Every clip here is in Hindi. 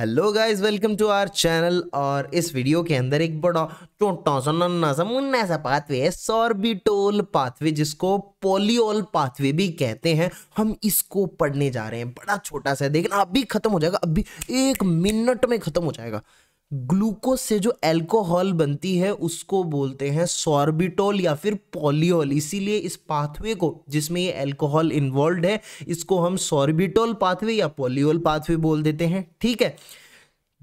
hello guys welcome to our channel और इस वीडियो के अंदर एक बड़ा छोटा सा नन्ना सा मुन्ना सा पाथवे है सॉर्बिटोल पाथवे जिसको पोलियोल पाथवे भी कहते हैं हम इसको पढ़ने जा रहे हैं बड़ा छोटा सा देखना अभी खत्म हो जाएगा अभी एक मिनट में खत्म हो जाएगा ग्लूकोज से जो एल्कोहल बनती है उसको बोलते हैं सॉर्बिटोल या फिर पॉलियोल इसीलिए इस पाथवे को जिसमें ये एल्कोहल इन्वॉल्व है इसको हम सॉर्बिटोल पाथवे या पॉलियोल पाथवे बोल देते हैं ठीक है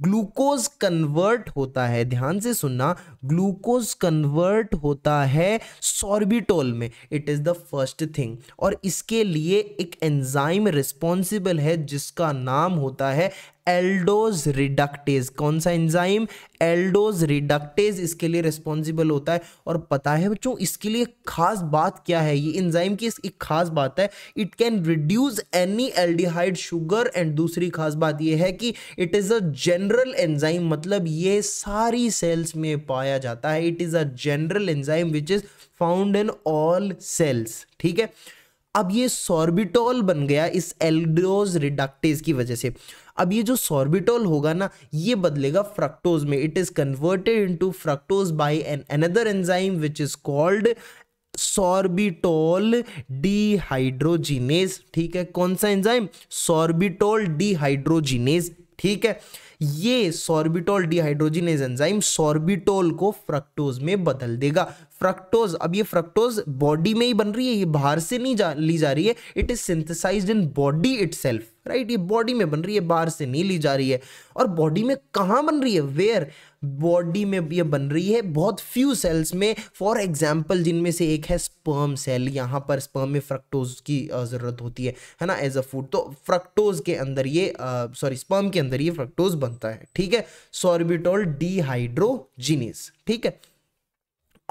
ग्लूकोज कन्वर्ट होता है ध्यान से सुनना ग्लूकोज कन्वर्ट होता है सॉर्बिटोल में it is the first thing और इसके लिए एक एंजाइम रिस्पॉन्सिबल है जिसका नाम होता है एल्डोज रिडक्टेज कौन सा एंजाइम एल्डोज रिडक्टेज इसके लिए रिस्पॉन्सिबल होता है और पता है बच्चों इसके लिए खास बात क्या है ये एंजाइम की एक खास बात है it can reduce any aldehyde sugar and दूसरी खास बात यह है कि it is a general enzyme मतलब ये सारी सेल्स में पाया जाता है it is a general enzyme which is found in all cells ठीक है अब ये सॉर्बिटोल बन गया इस एल्डोज रिडक्टेज की वजह से अब ये जो सॉर्बिटोल होगा ना ये बदलेगा फ्रक्टोज में it is converted into fructose by an another enzyme which is called sorbitol dehydrogenase ठीक है कौन सा एंजाइम सॉर्बिटोल डीहाइड्रोजिनेज ठीक है ये सॉर्बिटोल डिहाइड्रोजिनेज एंजाइम सॉर्बिटोल को फ्रक्टोज में बदल देगा फ्रक्टोज अब ये फ्रक्टोज बॉडी में ही बन रही है ये बाहर से नहीं जा ली जा रही है it is synthesize in body self right ये बॉडी में बन रही है बाहर से नहीं ली जा रही है और बॉडी में कहाँ बन रही है वेयर बॉडी में ये बन रही है बहुत फ्यू सेल्स में फॉर एग्जाम्पल जिनमें से एक है स्पर्म सेल यहाँ पर स्पर्म में फ्रक्टोज की ज़रूरत होती है है ना एज अ फूड तो फ्रक्टोज के अंदर ये सॉरी स्पर्म के अंदर ये फ्रक्टोज बनता है ठीक है सॉर्बिटोल डिहाइड्रोजिनिस ठीक है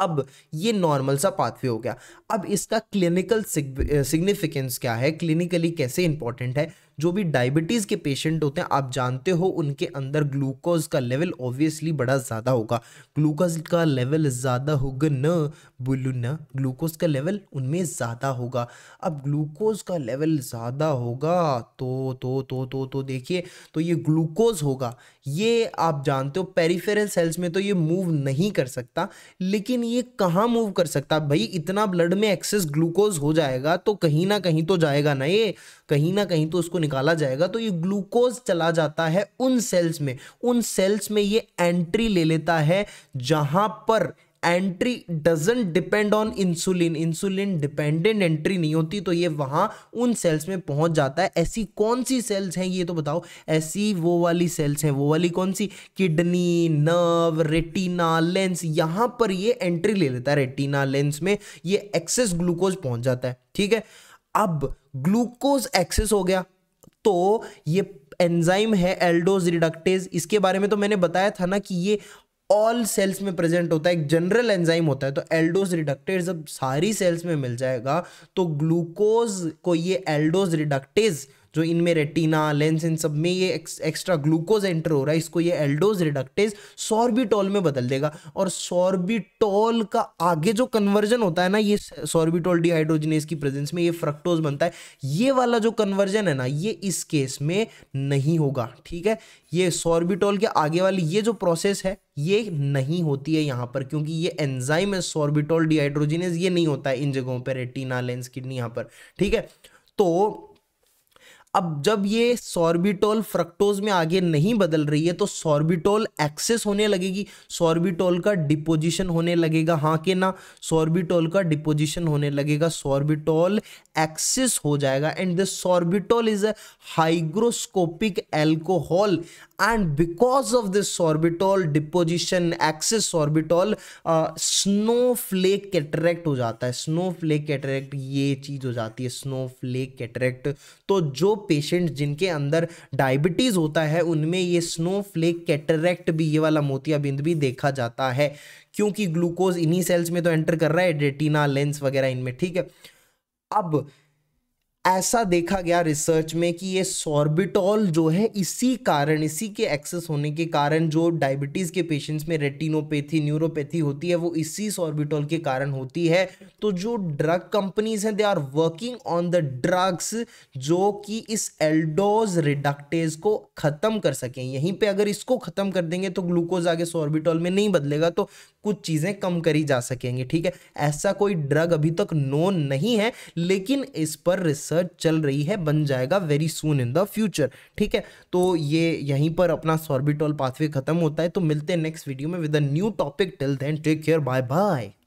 अब ये नॉर्मल सा पाथवे हो गया अब इसका क्लिनिकल सिग्निफिकेंस क्या है क्लिनिकली कैसे इंपॉर्टेंट है जो भी डायबिटीज़ के पेशेंट होते हैं आप जानते हो उनके अंदर ग्लूकोज का लेवल ऑब्वियसली बड़ा ज़्यादा होगा ग्लूकोज का लेवल ज़्यादा होगा न बोलू न ग्लूकोज का लेवल उनमें ज़्यादा होगा अब ग्लूकोज का लेवल ज़्यादा होगा तो तो तो तो तो देखिए तो ये ग्लूकोज होगा ये आप जानते हो पेरीफेरल सेल्स में तो ये मूव नहीं कर सकता लेकिन ये कहाँ मूव कर सकता भाई इतना ब्लड में एक्सेस ग्लूकोज हो जाएगा तो कहीं ना कहीं तो जाएगा ना ये कहीं ना कहीं तो उसको निकाला जाएगा तो ये ग्लूकोज चला जाता है उन सेल्स में उन सेल्स में ये एंट्री ले लेता है जहां पर entry doesn't depend on insulin insulin dependent entry नहीं होती तो ये वहां उन सेल्स में पहुंच जाता है ऐसी कौन सी सेल्स हैं ये तो बताओ ऐसी वो वाली सेल्स हैं वो वाली कौन सी किडनी नर्व रेटिना लेंस यहां पर ये एंट्री ले लेता है रेटिना लेंस में ये एक्सेस ग्लूकोज पहुंच जाता है ठीक है अब ग्लूकोज एक्सेस हो गया तो ये एंजाइम है एल्डोज रिडक्टेज इसके बारे में तो मैंने बताया था ना कि ये ऑल सेल्स में प्रेजेंट होता है एक जनरल एंजाइम होता है तो एल्डोज रिडक्टेज जब सारी सेल्स में मिल जाएगा तो ग्लूकोज को ये एल्डोज रिडक्टेज जो इनमें रेटिना लेंस इन सब में ये एक्स्ट्रा ग्लूकोज एंटर हो रहा है इसको ये एल्डोज रिडक्टेज सॉर्बिटॉल में बदल देगा और सॉर्बिटॉल का आगे जो कन्वर्जन होता है ना ये सॉर्बिटॉल डिहाइड्रोजिनेस की प्रेजेंस में ये फ्रक्टोज बनता है ये वाला जो कन्वर्जन है ना ये इस केस में नहीं होगा ठीक है ये सॉर्बिटॉल के आगे वाली ये जो प्रोसेस है ये नहीं होती है यहाँ पर क्योंकि ये एंजाइम है सॉर्बिटॉल डिहाइड्रोजिनेस ये नहीं होता है इन जगहों पर रेटिना लेंस किडनी यहाँ पर ठीक है तो अब जब ये सॉर्बिटोल फ्रक्टोज में आगे नहीं बदल रही है तो सॉर्बिटोल एक्सेस होने लगेगी सॉर्बिटोल का डिपोजिशन होने लगेगा हाँ के ना सॉर्बिटोल का डिपोजिशन होने लगेगा सॉर्बिटोल एक्सेस हो जाएगा and the sorbitol is a hygroscopic alcohol and because of this sorbitol deposition excess sorbitol snowflake cataract हो जाता है स्नो फ्लेक कैटरेक्ट ये चीज हो जाती है स्नो फ्लेक कैटरेक्ट तो जो पेशेंट जिनके अंदर डायबिटीज़ होता है उनमें ये स्नो फ्लेक कैटरेक्ट भी ये वाला मोतियाबिंद भी देखा जाता है क्योंकि ग्लूकोज इन्हीं सेल्स में तो एंटर कर रहा है रेटिना लेंस वगैरह इनमें ठीक है अब ऐसा देखा गया रिसर्च में कि ये सॉर्बिटॉल जो है इसी कारण इसी के एक्सेस होने के कारण जो डायबिटीज़ के पेशेंट्स में रेटिनोपैथी न्यूरोपैथी होती है वो इसी सॉर्बिटॉल के कारण होती है तो जो ड्रग कंपनीज हैं they are working on the drugs जो कि इस एल्डोज रिडक्टेज को ख़त्म कर सकें यहीं पर अगर इसको ख़त्म कर देंगे तो ग्लूकोज आगे सॉर्बिटॉल में नहीं बदलेगा तो कुछ चीज़ें कम करी जा सकेंगी ठीक है ऐसा कोई ड्रग अभी तक नोन नहीं है लेकिन इस पर रिसर्च चल रही है बन जाएगा very soon in the future ठीक है तो ये यहीं पर अपना सॉर्बिटॉल पाथवे खत्म होता है तो मिलते हैं नेक्स्ट वीडियो में with a new topic till then take care bye bye